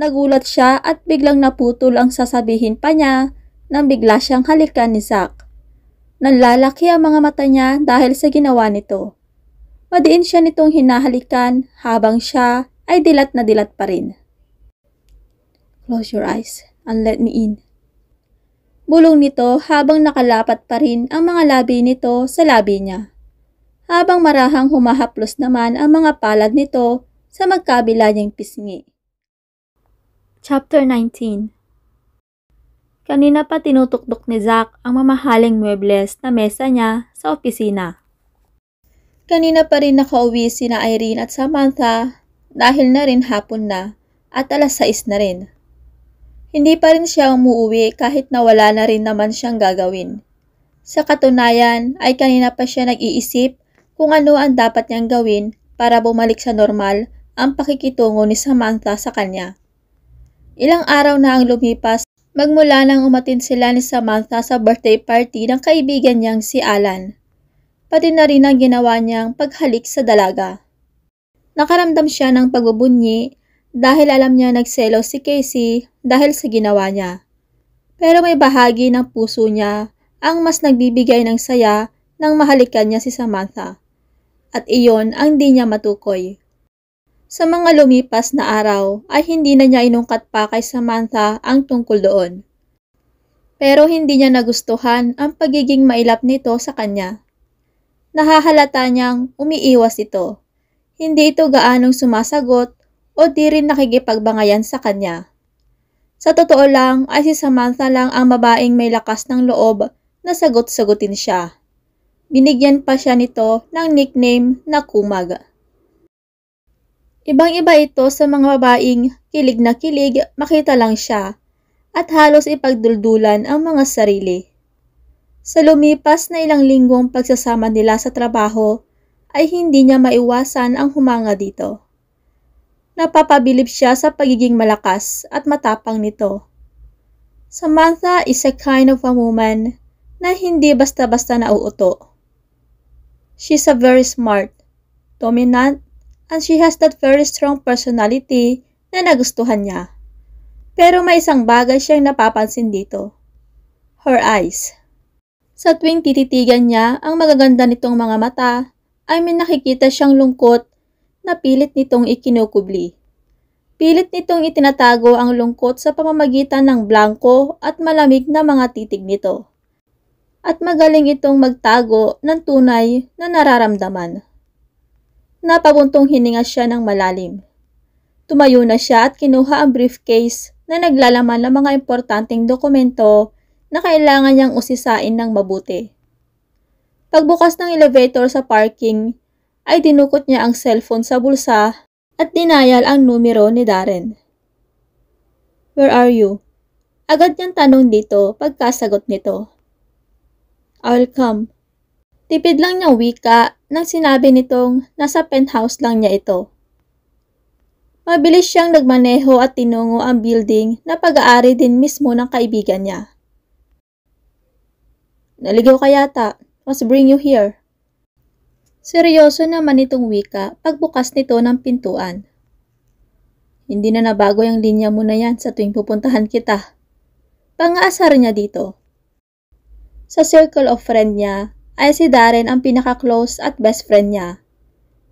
Nagulat siya at biglang naputol ang sasabihin pa niya nang bigla siyang halikan ni Zack. Nanlalaki ang mga mata niya dahil sa ginawa nito. Madiin siya nitong hinahalikan habang siya ay dilat na dilat pa rin. Close your eyes and let me in. Bulong nito habang nakalapat pa rin ang mga labi nito sa labi niya. Habang marahang humahaplos naman ang mga palad nito sa magkabila niyang pisngi. Chapter 19 Kanina pa tinutukdok ni Zack ang mamahaling muebles na mesa niya sa opisina. Kanina pa rin nakauwi sina Irene at Samantha dahil na rin hapon na at alas 6 na rin. Hindi pa rin siya umuwi kahit na wala na rin naman siyang gagawin. Sa katunayan ay kanina pa siya nag-iisip kung ano ang dapat niyang gawin para bumalik sa normal ang pakikitungo ni Samantha sa kanya. Ilang araw na ang lumipas magmula nang umatin sila ni Samantha sa birthday party ng kaibigan niyang si Alan. Pati na rin ang ginawa niyang paghalik sa dalaga. Nakaramdam siya ng pagbubunyi dahil alam niya nagselo si Casey dahil sa ginawa niya. Pero may bahagi ng puso niya ang mas nagbibigay ng saya nang mahalikan niya si Samantha. At iyon ang di niya matukoy. Sa mga lumipas na araw ay hindi na niya inungkat pa kay Samantha ang tungkol doon. Pero hindi niya nagustuhan ang pagiging mailap nito sa kanya. Nahahalata niyang umiiwas ito. Hindi ito gaanong sumasagot o di rin nakikipagbangayan sa kanya. Sa totoo lang ay si Samantha lang ang babaeng may lakas ng loob na sagot-sagutin siya. Binigyan pa siya nito ng nickname na Kumaga. Ibang-iba ito sa mga babaeng kilig na kilig makita lang siya at halos ipagduldulan ang mga sarili. Sa lumipas na ilang linggong pagsasama nila sa trabaho ay hindi niya maiwasan ang humanga dito. Napapabilib siya sa pagiging malakas at matapang nito. Samantha is a kind of a woman na hindi basta-basta nauuto. She's a very smart, dominant, and she has that very strong personality na nagustuhan niya. Pero may isang bagay siyang napapansin dito. Her eyes. Sa tuwing tititigan niya ang magaganda nitong mga mata, ay may nakikita siyang lungkot na pilit nitong ikinukubli. Pilit nitong itinatago ang lungkot sa pamamagitan ng blanko at malamig na mga titig nito. At magaling itong magtago ng tunay na nararamdaman. Napabuntong hininga siya ng malalim. Tumayo na siya at kinuha ang briefcase na naglalaman ng mga importanteng dokumento na kailangan niyang usisain ng mabuti. Pagbukas ng elevator sa parking, ay dinukot niya ang cellphone sa bulsa at dinayal ang numero ni Darren. Where are you? Agad niyang tanong dito pagkasagot nito. I'll come. Tipid lang niyang wika nang sinabi nitong nasa penthouse lang niya ito. Mabilis siyang nagmaneho at tinungo ang building na pag-aari din mismo ng kaibigan niya. Naligaw ka yata. Must bring you here. Seryoso naman itong wika pagbukas nito ng pintuan. Hindi na nabago yung linya mo na yan sa tuwing pupuntahan kita. Pangaasar niya dito. Sa circle of friend niya, ay si Darren ang pinaka-close at best friend niya.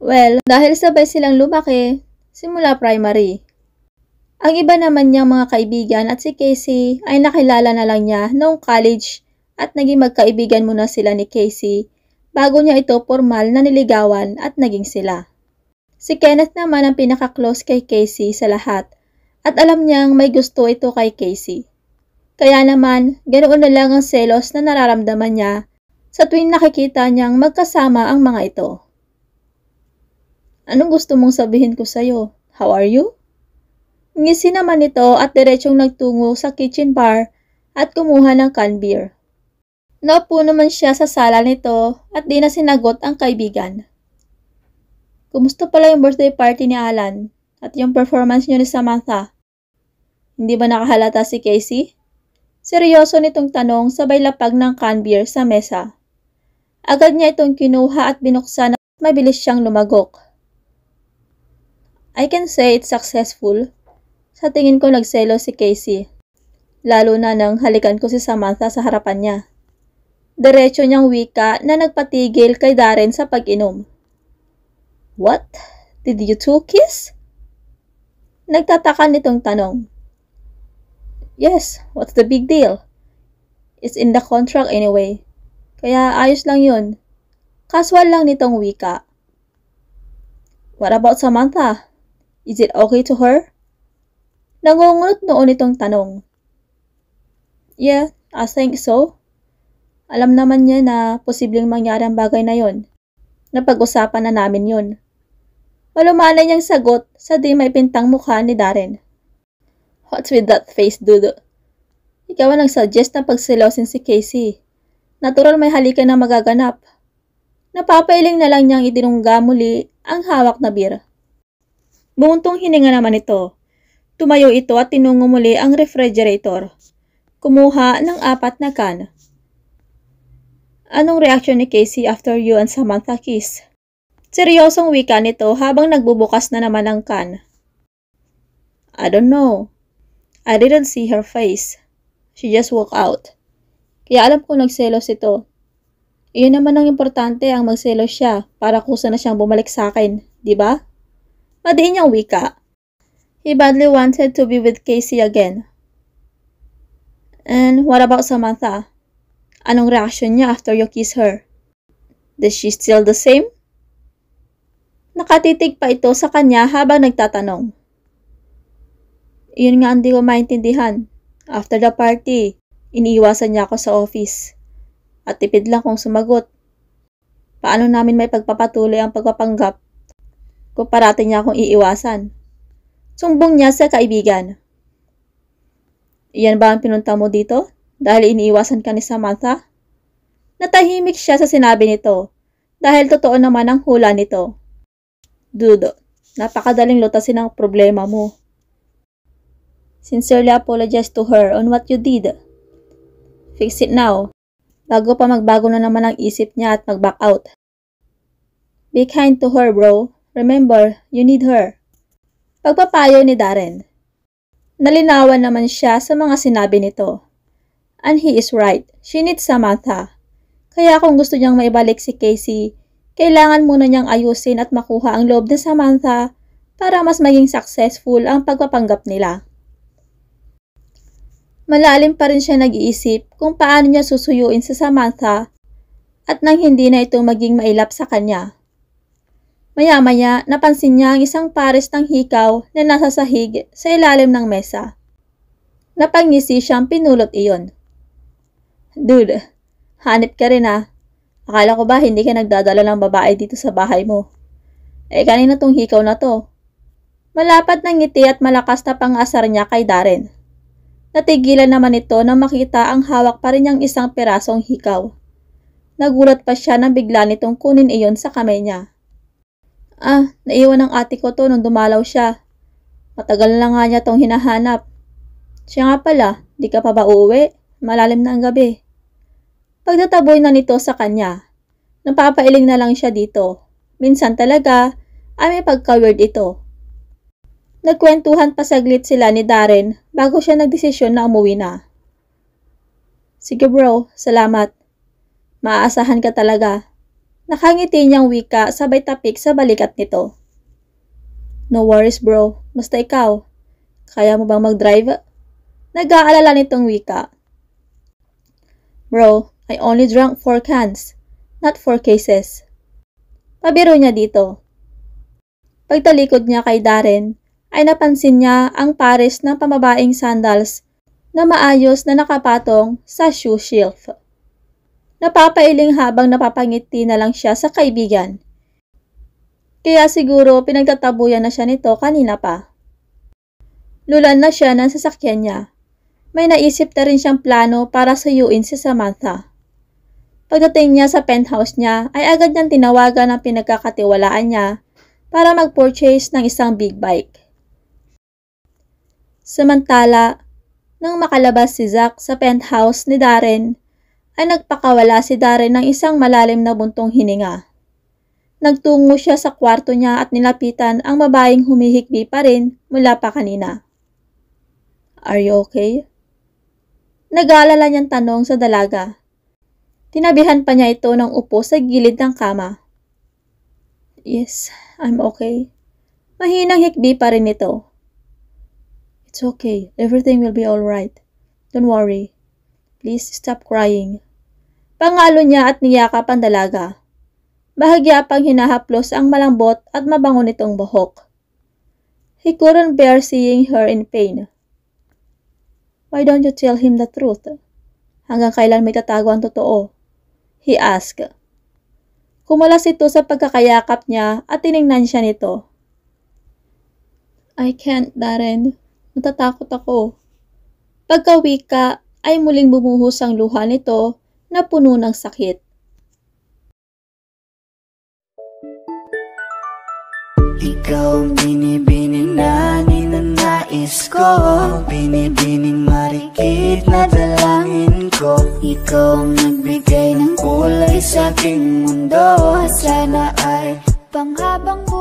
Well, dahil sabay silang lumaki simula primary. Ang iba naman niyang mga kaibigan at si Casey ay nakilala na lang niya noong college at naging magkaibigan muna sila ni Casey bago niya ito formal na niligawan at naging sila. Si Kenneth naman ang pinaka-close kay Casey sa lahat at alam niyang may gusto ito kay Casey. Kaya naman, ganoon na lang ang selos na nararamdaman niya sa tuwing nakikita niyang magkasama ang mga ito. Anong gusto mong sabihin ko sa'yo? How are you? Ngisi naman ito at diretsyong nagtungo sa kitchen bar at kumuha ng canned beer. Naupo naman siya sa sala nito at di na sinagot ang kaibigan. Kumusta pala yung birthday party ni Alan at yung performance niyo ni Samantha? Hindi ba nakahalata si Casey? Seryoso nitong tanong sabay lapag ng canned beer sa mesa. Agad niya itong kinuha at binuksan at mabilis siyang lumagok. I can say it's successful. Sa tingin ko nagselo si Casey. Lalo na nang halikan ko si Samantha sa harapan niya. Diretso niyang wika na nagpatigil kay Darren sa pag-inom. What? Did you two kiss? Nagtataka nitong tanong. Yes, what's the big deal? It's in the contract anyway. Kaya ayos lang yun. Casual lang nitong wika. What about Samantha? Is it okay to her? Nangungunot noon itong tanong. Yeah, I think so. Alam naman niya na posibleng mangyari ang bagay na yon. Napag-usapan na namin yon. Malumala niyang sagot sa di may pintang mukha ni Darren. What's with that face, Dudu? Ikaw ang nagsuggest na pagsilosin si Casey. Natural may halikan na magaganap. Napapailing na lang niyang itinungga muli ang hawak na beer. Bumuntong hininga naman ito. Tumayo ito at tinungo muli ang refrigerator. Kumuha ng apat na can. Anong reaction ni Casey after you and Samantha kiss? Seryosong wika nito habang nagbubukas na naman ang can. I don't know. I didn't see her face. She just walked out. Kaya alam ko nagselos ito. Iyon naman ang importante ang magselos siya para kusa na siyang bumalik sa akin, di ba? Madiin ah, niyang wika. He badly wanted to be with Casey again. And what about Samantha? Anong reaction niya after you kiss her? Is she still the same? Nakatitig pa ito sa kanya habang nagtatanong. Iyon nga hindi ko maintindihan. After the party, Iniiwasan niya ako sa office. At tipid lang kung sumagot. Paano namin may pagpapatuloy ang pagpapanggap kung parati niya akong iiwasan? Sumbong niya sa kaibigan. Iyan ba ang pinunta mo dito? Dahil iniiwasan ka ni Samantha? Natahimik siya sa sinabi nito dahil totoo naman ang hula nito. Dudo, napakadaling lutasin ang problema mo. Sincerely apologize to her on what you did. Fix it now. Bago pa magbago na naman ang isip niya at mag-back out. Be kind to her, bro. Remember, you need her. Pagpapayo ni Darren. Nalinawan naman siya sa mga sinabi nito. And he is right. She needs Samantha. Kaya kung gusto niyang maibalik si Casey, kailangan muna niyang ayusin at makuha ang loob ni Samantha para mas maging successful ang pagpapanggap nila. Malalim pa rin siya nag-iisip kung paano niya susuyuin si Samantha at nang hindi na ito maging mailap sa kanya. Maya-maya, napansin niya ang isang pares ng hikaw na nasa sahig sa ilalim ng mesa. Napangisi siyang pinulot iyon. Dude, hanip ka rin ah. Akala ko ba hindi ka nagdadala ng babae dito sa bahay mo? Eh kanina tong hikaw na to. Malapad ng ngiti at malakas na pang-asar niya kay Darren. Natigilan naman ito nang makita ang hawak pa rin niyang isang perasong hikaw. Nagulat pa siya nang bigla nitong kunin iyon sa kamay niya. Ah, naiwan ng ate ko to nung dumalaw siya. Matagal na nga niya tong hinahanap. Siya nga pala, di ka pa ba uuwi? Malalim na ang gabi. Pagtataboy na nito sa kanya, napapailing na lang siya dito. Minsan talaga, ay may pagka-weird ito. Nagkwentuhan pa saglit sila ni Darren bago siya nagdesisyon na umuwi na. Sige bro, salamat. Maaasahan ka talaga. Nakangiti niyang wika sabay tapik sa balikat nito. No worries bro, basta ikaw. Kaya mo bang mag-drive? Nag-aalala nitong wika. Bro, I only drank 4 cans, not 4 cases. Pabiro niya dito. Pagtalikod niya kay Darren, ay napansin niya ang pares ng pamabaing sandals na maayos na nakapatong sa shoe shelf. Napapailing habang napapangiti na lang siya sa kaibigan. Kaya siguro pinagtatabuyan na siya nito kanina pa. Lulan na siya ng sasakyan niya. May naisip na rin siyang plano para sayuin si Samantha. Pagdating niya sa penthouse niya ay agad niyang tinawagan ang pinagkakatiwalaan niya para mag-purchase ng isang big bike. Samantala, nang makalabas si Zack sa penthouse ni Darren, ay nagpakawala si Darren ng isang malalim na buntong hininga. Nagtungo siya sa kwarto niya at nilapitan ang babaeng humihikbi pa rin mula pa kanina. Are you okay? Nag-aalala niyang tanong sa dalaga. Tinabihan pa niya ito ng upo sa gilid ng kama. Yes, I'm okay. Mahinang hikbi pa rin ito. It's okay. Everything will be alright. Don't worry. Please stop crying. Pangalo niya at niyakap ang dalaga. Bahagya pang hinahaplos ang malambot at mabango nitong buhok. He couldn't bear seeing her in pain. Why don't you tell him the truth? Hanggang kailan may tatago ang totoo? He asked. Kumalas ito sa pagkakayakap niya at tiningnan siya nito. I can't, Darren. Natatakot ako. Pagkawi ka, ay muling bumuhos ang luha nito na puno ng sakit. Ikaw ang binibini na ninanais ko binibining marikit na dalangin ko Ikaw ang nagbigay ng kulay sa aking mundo Sana ay panghabang